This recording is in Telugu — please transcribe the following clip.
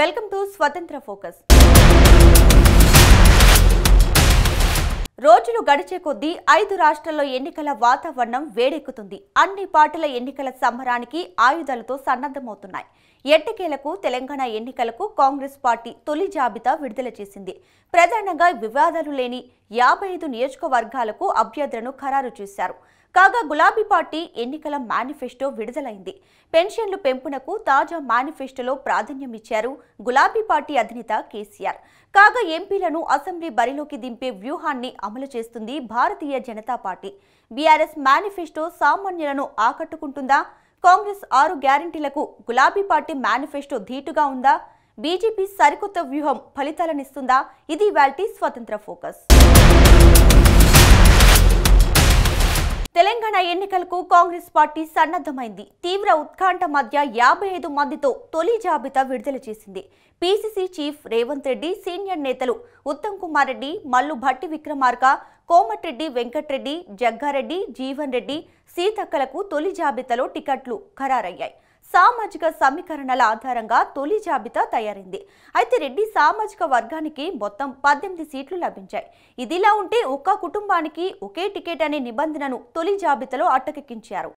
వెల్కమ్ టు స్వతంత్ర ఫోకస్ రోజులు గడిచే కొద్దీ ఐదు రాష్ట్రాల్లో ఎన్నికల వాతావరణం వేడెక్కుతుంది అన్ని పార్టీల ఎన్నికల సంబరానికి ఆయుధాలతో సన్నద్ధమవుతున్నాయి ఎట్టికేలకు తెలంగాణ ఎన్నికలకు కాంగ్రెస్ పార్టీ తొలి జాబితా విడుదల చేసింది ప్రధానంగా వివాదాలు లేని యాభై ఐదు నియోజకవర్గాలకు అభ్యర్థులను ఖరారు చేశారు కాగా గులాబీ పార్టీ ఎన్నికల మేనిఫెస్టో విడుదలైంది పెన్షన్లు పెంపునకు తాజా మేనిఫెస్టోలో ప్రాధాన్యం ఇచ్చారు గులాబీ పార్టీ అధినేత కేసీఆర్ కాగా ఎంపీలను అసెంబ్లీ బరిలోకి దింపే వ్యూహాన్ని అమలు చేస్తుంది Bharatiya Janata party BRS manifesto సామాన్యులను ఆకట్టుకుంటుందా కాంగ్రెస్ ఆరు గ్యారంటీలకు గులాబీ పార్టీ మేనిఫెస్టో ధీటుగా ఉందా బీజేపీ సరికొత్త వ్యూహం ఫలితాలనిస్తుందా ఇది వాల్టీ స్వతంత్ర ఫోకస్ తెలంగాణ ఎన్నికలకు కాంగ్రెస్ పార్టీ సన్నద్ధమైంది తీవ్ర ఉత్కంఠ మధ్య యాభై ఐదు మందితో తొలి జాబితా విడుదల చేసింది PCC chief Revanth Reddy senior నేతలు ఉత్తమ్ కుమార్ రెడ్డి మల్లు భట్టి విక్రమార్క కోమటిరెడ్డి వెంకట్రెడ్డి జగ్గారెడ్డి జీవన్ రెడ్డి సీతక్కలకు తొలి జాబితాలో టికెట్లు ఖరారయ్యాయి సామాజిక సమీకరణల ఆధారంగా తొలి జాబితా తయారైంది అయితే రెడ్డి సామాజిక వర్గానికి మొత్తం పద్దెనిమిది సీట్లు లభించాయి ఇదిలా ఉంటే ఒక్క కుటుంబానికి ఒకే టికెట్ అనే నిబంధనను తొలి జాబితాలో అట్టకెక్కించారు